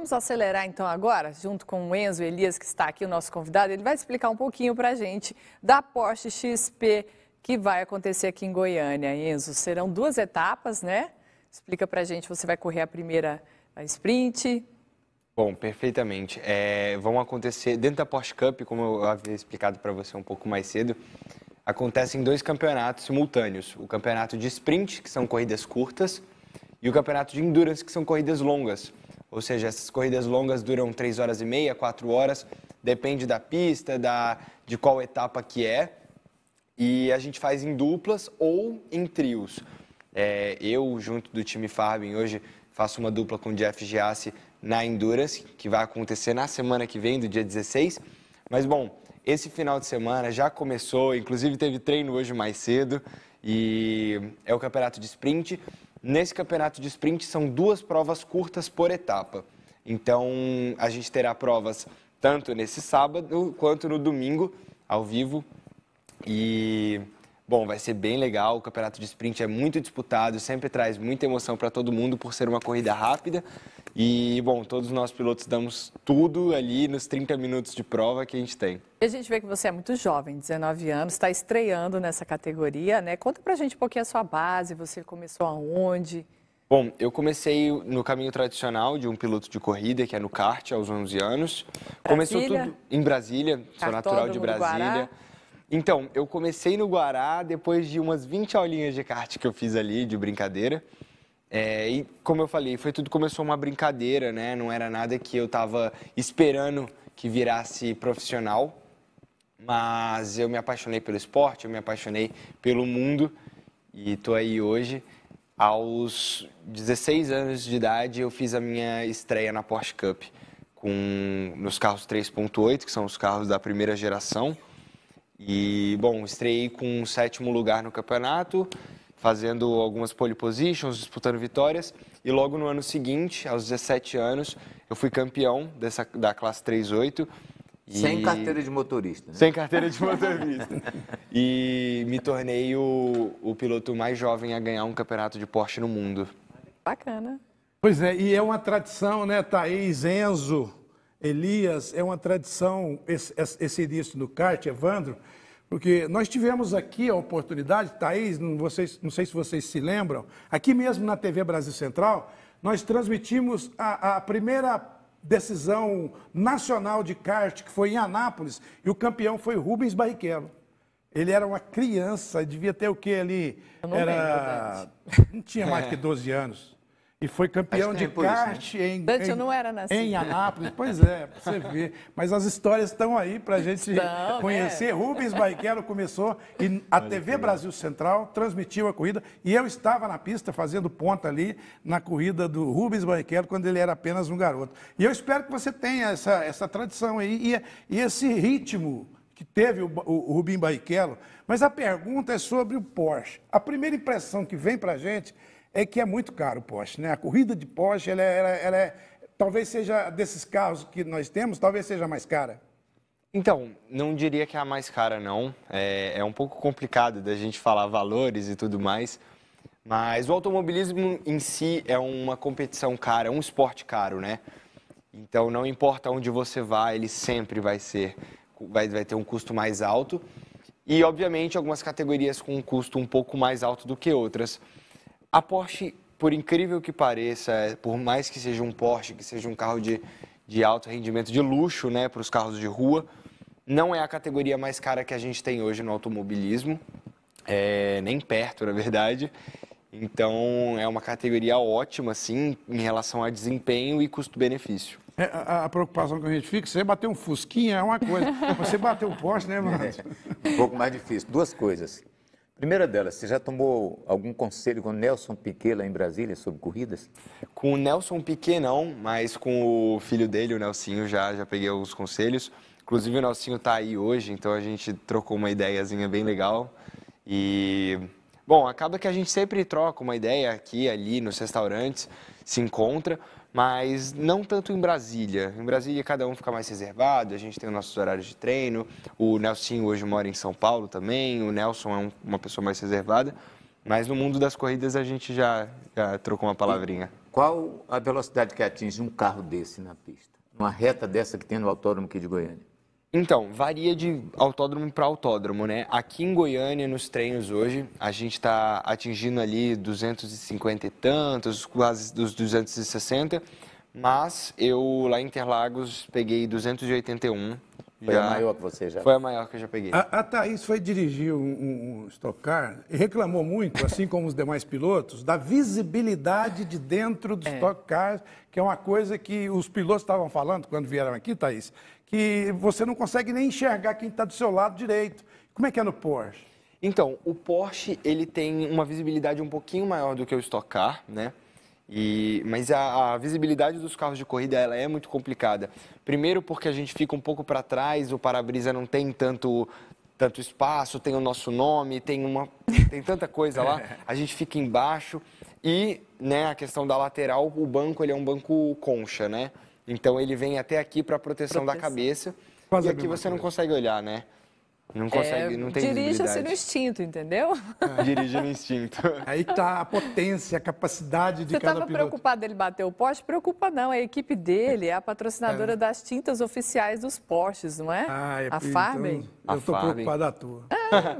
Vamos acelerar então agora, junto com o Enzo Elias, que está aqui, o nosso convidado. Ele vai explicar um pouquinho para a gente da Porsche XP que vai acontecer aqui em Goiânia. Enzo, serão duas etapas, né? Explica para a gente, você vai correr a primeira a sprint, Bom, perfeitamente. É, vão acontecer dentro da Porsche Cup, como eu havia explicado para você um pouco mais cedo, acontecem dois campeonatos simultâneos: o campeonato de sprint, que são corridas curtas, e o campeonato de endurance, que são corridas longas ou seja, essas corridas longas duram 3 horas e meia, 4 horas, depende da pista, da, de qual etapa que é. E a gente faz em duplas ou em trios. É, eu, junto do time Farben, hoje faço uma dupla com o Jeff Giassi na Endurance, que vai acontecer na semana que vem, do dia 16. Mas, bom, esse final de semana já começou, inclusive teve treino hoje mais cedo, e é o campeonato de sprint. Nesse campeonato de sprint são duas provas curtas por etapa. Então, a gente terá provas tanto nesse sábado quanto no domingo, ao vivo. E, bom, vai ser bem legal. O campeonato de sprint é muito disputado, sempre traz muita emoção para todo mundo por ser uma corrida rápida. E, bom, todos nós pilotos damos tudo ali nos 30 minutos de prova que a gente tem. E a gente vê que você é muito jovem, 19 anos, está estreando nessa categoria, né? Conta pra gente um pouquinho a sua base, você começou aonde? Bom, eu comecei no caminho tradicional de um piloto de corrida, que é no kart, aos 11 anos. Brasília? Começou tudo em Brasília, Cartão, sou natural de Brasília. Então, eu comecei no Guará depois de umas 20 aulinhas de kart que eu fiz ali, de brincadeira. É, e como eu falei, foi tudo começou uma brincadeira, né? Não era nada que eu estava esperando que virasse profissional, mas eu me apaixonei pelo esporte, eu me apaixonei pelo mundo e estou aí hoje. Aos 16 anos de idade, eu fiz a minha estreia na Porsche Cup com nos carros 3.8, que são os carros da primeira geração. E bom, estreiei com o sétimo lugar no campeonato fazendo algumas pole positions, disputando vitórias. E logo no ano seguinte, aos 17 anos, eu fui campeão dessa, da classe 38. E... Sem carteira de motorista. Né? Sem carteira de motorista. e me tornei o, o piloto mais jovem a ganhar um campeonato de Porsche no mundo. Bacana. Pois é, e é uma tradição, né, Thaís, Enzo, Elias, é uma tradição esse, esse início no kart, Evandro, porque nós tivemos aqui a oportunidade, Thaís, vocês, não sei se vocês se lembram, aqui mesmo na TV Brasil Central, nós transmitimos a, a primeira decisão nacional de kart, que foi em Anápolis, e o campeão foi Rubens Barrichello. Ele era uma criança, devia ter o que ali? Eu não era... Lembro, não tinha mais que 12 anos. E foi campeão de né? kart né? em, Dante, em, eu não era nascido. em Anápolis. Pois é, pra você ver. Mas as histórias estão aí para a gente né? conhecer. Né? Rubens Barrichello começou e a Olha TV Brasil Central transmitiu a corrida. E eu estava na pista fazendo ponta ali na corrida do Rubens Barrichello quando ele era apenas um garoto. E eu espero que você tenha essa, essa tradição aí e, e esse ritmo que teve o, o, o Barrichello. Mas a pergunta é sobre o Porsche. A primeira impressão que vem para a gente é que é muito caro o Porsche, né? A corrida de Porsche, ela, é, ela, é, ela é, talvez seja desses carros que nós temos, talvez seja mais cara. Então, não diria que é a mais cara, não. É, é um pouco complicado da gente falar valores e tudo mais. Mas o automobilismo em si é uma competição cara, é um esporte caro, né? Então, não importa onde você vá, ele sempre vai ser, vai, vai ter um custo mais alto. E, obviamente, algumas categorias com um custo um pouco mais alto do que outras. A Porsche, por incrível que pareça, é, por mais que seja um Porsche, que seja um carro de, de alto rendimento, de luxo, né, para os carros de rua, não é a categoria mais cara que a gente tem hoje no automobilismo, é, nem perto, na verdade. Então, é uma categoria ótima, assim, em relação a desempenho e custo-benefício. É, a, a, preocupação que a gente fica, você bater um fusquinha é uma coisa, você bater um Porsche, né, mano? É, um pouco mais difícil. Duas coisas. Primeira delas, você já tomou algum conselho com o Nelson Piquet lá em Brasília sobre corridas? Com o Nelson Piquet não, mas com o filho dele, o Nelsinho, já, já peguei alguns conselhos. Inclusive o Nelsinho está aí hoje, então a gente trocou uma ideiazinha bem legal. E bom, acaba que a gente sempre troca uma ideia aqui, ali, nos restaurantes, se encontra, mas não tanto em Brasília. Em Brasília cada um fica mais reservado, a gente tem os nossos horários de treino. O Nelson hoje mora em São Paulo também, o Nelson é um, uma pessoa mais reservada, mas no mundo das corridas a gente já, já trocou uma palavrinha. Qual a velocidade que atinge um carro desse na pista? Uma reta dessa que tem no autódromo aqui de Goiânia? Então, varia de autódromo para autódromo, né? Aqui em Goiânia, nos treinos hoje, a gente está atingindo ali 250 e tantos, quase dos 260, mas eu lá em Interlagos peguei 281 foi já. a maior que você já. Foi a maior que eu já peguei. A, a Thaís foi dirigir um, um Stock Car e reclamou muito, assim como os demais pilotos, da visibilidade de dentro do é. Stock Car, que é uma coisa que os pilotos estavam falando quando vieram aqui, Thaís, que você não consegue nem enxergar quem está do seu lado direito. Como é que é no Porsche? Então, o Porsche ele tem uma visibilidade um pouquinho maior do que o Stock Car, né? E, mas a, a, visibilidade dos carros de corrida ela é muito complicada. Primeiro porque a gente fica um pouco para trás, o para-brisa não tem tanto, tanto espaço, tem o nosso nome, tem, uma, tem tanta coisa lá. A gente fica embaixo e né, a questão da lateral, o banco ele é um banco concha, né? Então ele vem até aqui para proteção, proteção da cabeça Quase e aqui você não consegue olhar, né? Não é, consegue, é, não tem Dirija-se no instinto, entendeu? É. Dirige no instinto. Aí tá a potência, a capacidade de Você cada Você estava preocupado dele bater o poste? Preocupa não, é a equipe dele é a patrocinadora é. das tintas oficiais dos postes, não é? Ah, é a Farben. Então, eu estou preocupado à tua. É. Ah,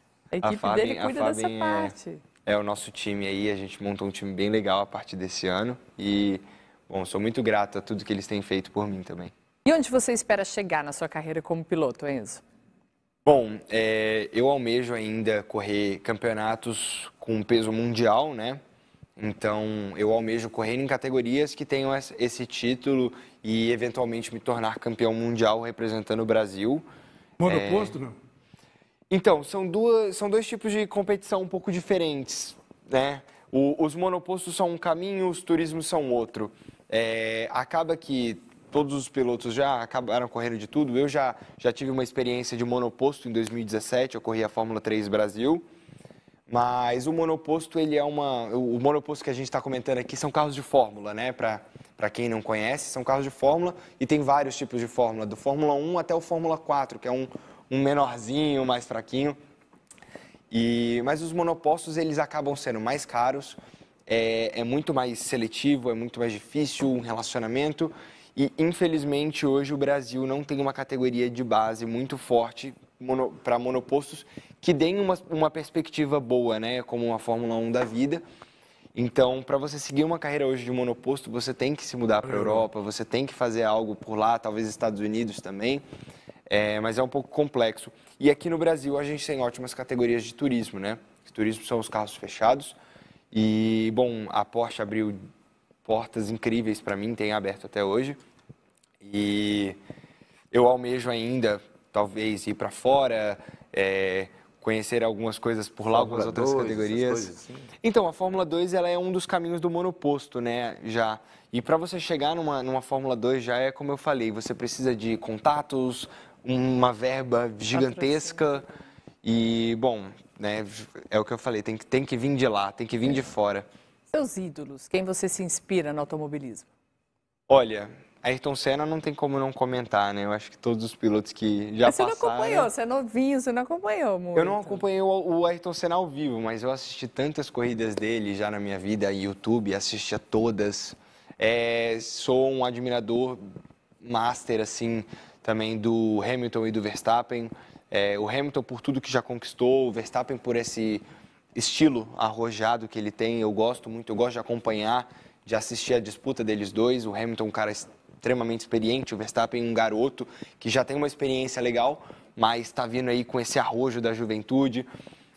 a equipe a Farben, dele cuida dessa parte. É, o nosso time aí, a gente montou um time bem legal a partir desse ano e, bom, sou muito grato a tudo que eles têm feito por mim também. E onde você espera chegar na sua carreira como piloto, Enzo? Bom, é, eu almejo ainda correr campeonatos com peso mundial, né? Então, eu almejo correr em categorias que tenham esse título e eventualmente me tornar campeão mundial representando o Brasil. Monoposto, eh, é... não? Então, são, duas, são dois tipos de competição um pouco diferentes, né? O, os monopostos são um caminho, os turismos são outro. É, acaba que todos os pilotos já acabaram correndo de tudo. Eu já, já tive uma experiência de monoposto em 2017, eu corri a Fórmula 3 Brasil. Mas o monoposto, ele é uma. O monoposto que a gente está comentando aqui são carros de fórmula, né? Para quem não conhece, são carros de fórmula e tem vários tipos de fórmula, do Fórmula 1 até o Fórmula 4, que é um, um menorzinho, mais fraquinho. E, mas os monopostos, eles acabam sendo mais caros, é, é muito mais seletivo, é muito mais difícil um relacionamento e infelizmente hoje o Brasil não tem uma categoria de base muito forte mono, para monopostos que deem uma, uma perspectiva boa, né? Como uma Fórmula 1 da vida. Então, para você seguir uma carreira hoje de monoposto, você tem que se mudar para a uhum. Europa, você tem que fazer algo por lá, talvez Estados Unidos também, é, mas é um pouco complexo. E aqui no Brasil a gente tem ótimas categorias de turismo, né? Turismo são os carros fechados e, bom, a Porsche abriu portas incríveis para mim, tem aberto até hoje. E eu almejo ainda, talvez, ir para fora, é, conhecer algumas coisas por lá, Fórmula algumas outras categorias. Coisas, então, a Fórmula 2 ela é um dos caminhos do monoposto, né? Já. E para você chegar numa, numa Fórmula 2, já é como eu falei, você precisa de contatos, uma verba gigantesca. E, bom, né, é o que eu falei, tem, tem que vir de lá, tem que vir é. de fora. Seus ídolos, quem você se inspira no automobilismo? Olha, Ayrton Senna não tem como não comentar, né? Eu acho que todos os pilotos que já mas passaram... você não acompanhou, você é novinho, você não acompanhou muito. Eu não acompanhei o Ayrton Senna ao vivo, mas eu assisti tantas corridas dele já na minha vida, YouTube, assisti a todas. É, sou um admirador master, assim, também do Hamilton e do Verstappen. É, o Hamilton por tudo que já conquistou, o Verstappen por esse estilo arrojado que ele tem, eu gosto muito, eu gosto de acompanhar, de assistir a disputa deles dois. O Hamilton, é um cara extremamente experiente, o Verstappen, é um garoto que já tem uma experiência legal, mas está vindo aí com esse arrojo da juventude.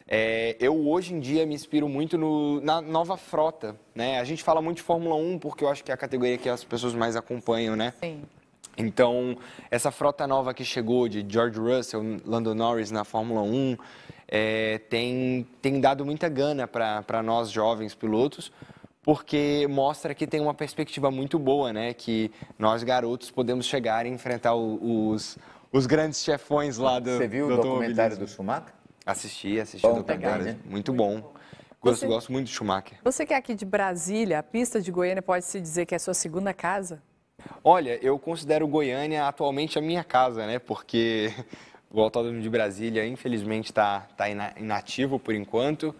É, eu hoje em dia me inspiro muito no, na nova frota, né? A gente fala muito de Fórmula 1 porque eu acho que é a categoria que as pessoas mais acompanham, né? Sim. Então, essa frota nova que chegou de George Russell, Lando Norris na Fórmula 1, é, tem, tem dado muita gana para nós jovens pilotos, porque mostra que tem uma perspectiva muito boa, né? Que nós garotos podemos chegar e enfrentar os, os grandes chefões lá do Você viu do o documentário do Schumacher? Assisti, assisti bom, o tá documentário. Pegar, né? Muito bom. Gosto, você, gosto muito de Schumacher. Você que é aqui de Brasília, a pista de Goiânia pode se dizer que é a sua segunda casa? Olha, eu considero Goiânia atualmente a minha casa, né? Porque o Autódromo de Brasília, infelizmente, está tá, tá inativo por enquanto.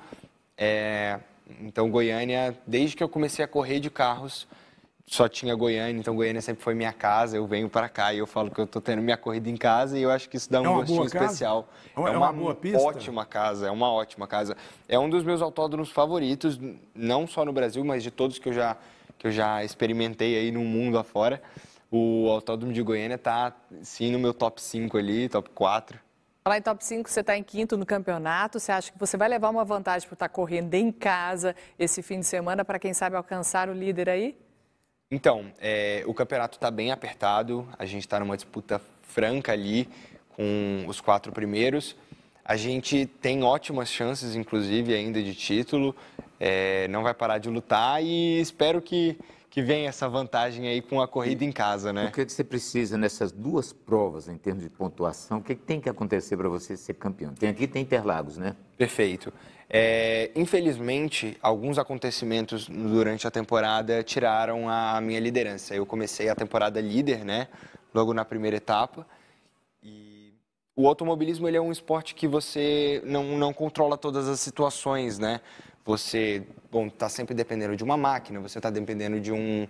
É, então, Goiânia, desde que eu comecei a correr de carros, só tinha Goiânia, então Goiânia sempre foi minha casa. Eu venho para cá e eu falo que eu estou tendo minha corrida em casa e eu acho que isso dá é um é gostinho especial. É, é uma, uma, boa pista? ótima casa, é uma ótima casa. É um dos meus autódromos favoritos, não só no Brasil, mas de todos que eu já que eu já experimentei aí no mundo afora, o Autódromo de Goiânia está sim no meu top 5 ali, top 4. Falar em top 5, você está em quinto no campeonato. Você acha que você vai levar uma vantagem por estar tá correndo em casa esse fim de semana para, quem sabe, alcançar o líder aí? Então, é, o campeonato está bem apertado. A gente está numa disputa franca ali com os quatro primeiros. A gente tem ótimas chances, inclusive, ainda de título é, não vai parar de lutar e espero que, que venha essa vantagem aí com a corrida e, em casa, né? O é que você precisa nessas duas provas em termos de pontuação? O que é tem que acontecer para você ser campeão? Tem aqui, tem Interlagos, né? Perfeito. É, infelizmente, alguns acontecimentos durante a temporada tiraram a minha liderança. Eu comecei a temporada líder, né? Logo na primeira etapa. E o automobilismo ele é um esporte que você não, não controla todas as situações, né? você está sempre dependendo de uma máquina, você está dependendo de um,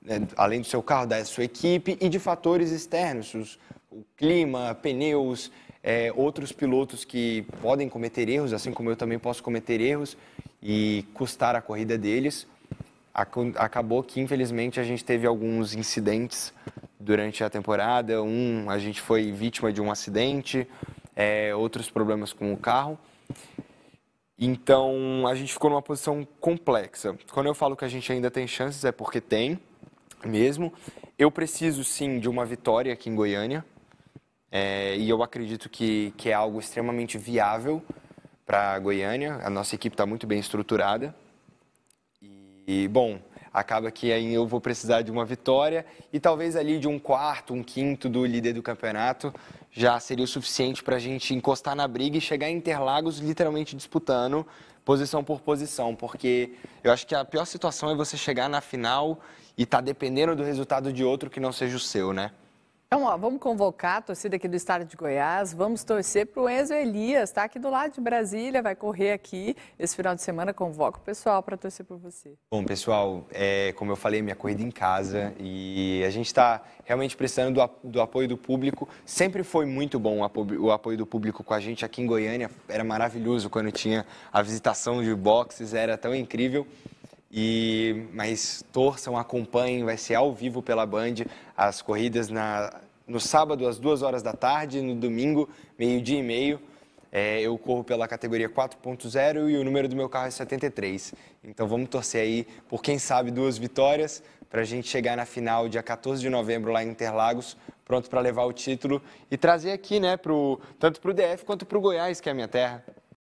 né, além do seu carro, da sua equipe e de fatores externos, os, o clima, pneus, é, outros pilotos que podem cometer erros, assim como eu também posso cometer erros e custar a corrida deles. Acabou que, infelizmente, a gente teve alguns incidentes durante a temporada. Um, a gente foi vítima de um acidente, é, outros problemas com o carro. Então, a gente ficou numa posição complexa. Quando eu falo que a gente ainda tem chances, é porque tem mesmo. Eu preciso, sim, de uma vitória aqui em Goiânia. É, e eu acredito que, que é algo extremamente viável para Goiânia. A nossa equipe está muito bem estruturada. E, bom, acaba que aí eu vou precisar de uma vitória e talvez ali de um quarto, um quinto do líder do campeonato já seria o suficiente para a gente encostar na briga e chegar em Interlagos literalmente disputando posição por posição, porque eu acho que a pior situação é você chegar na final e estar tá dependendo do resultado de outro que não seja o seu, né? Então, ó, vamos convocar a torcida aqui do estado de Goiás, vamos torcer para o Enzo Elias, tá aqui do lado de Brasília, vai correr aqui esse final de semana, convoca o pessoal para torcer por você. Bom, pessoal, é, como eu falei, minha corrida em casa e a gente está realmente precisando do, do, apoio do público. Sempre foi muito bom o apoio, o apoio, do público com a gente aqui em Goiânia, era maravilhoso quando tinha a visitação de boxes, era tão incrível. E, mas torçam, acompanhem, vai ser ao vivo pela Band as corridas na, no sábado às duas horas da tarde, no domingo, meio-dia e meio. É, eu corro pela categoria 4.0 e o número do meu carro é 73. Então vamos torcer aí por quem sabe duas vitórias para a gente chegar na final dia 14 de novembro lá em Interlagos, pronto para levar o título e trazer aqui, né, pro, tanto para o DF quanto para o Goiás, que é a minha terra.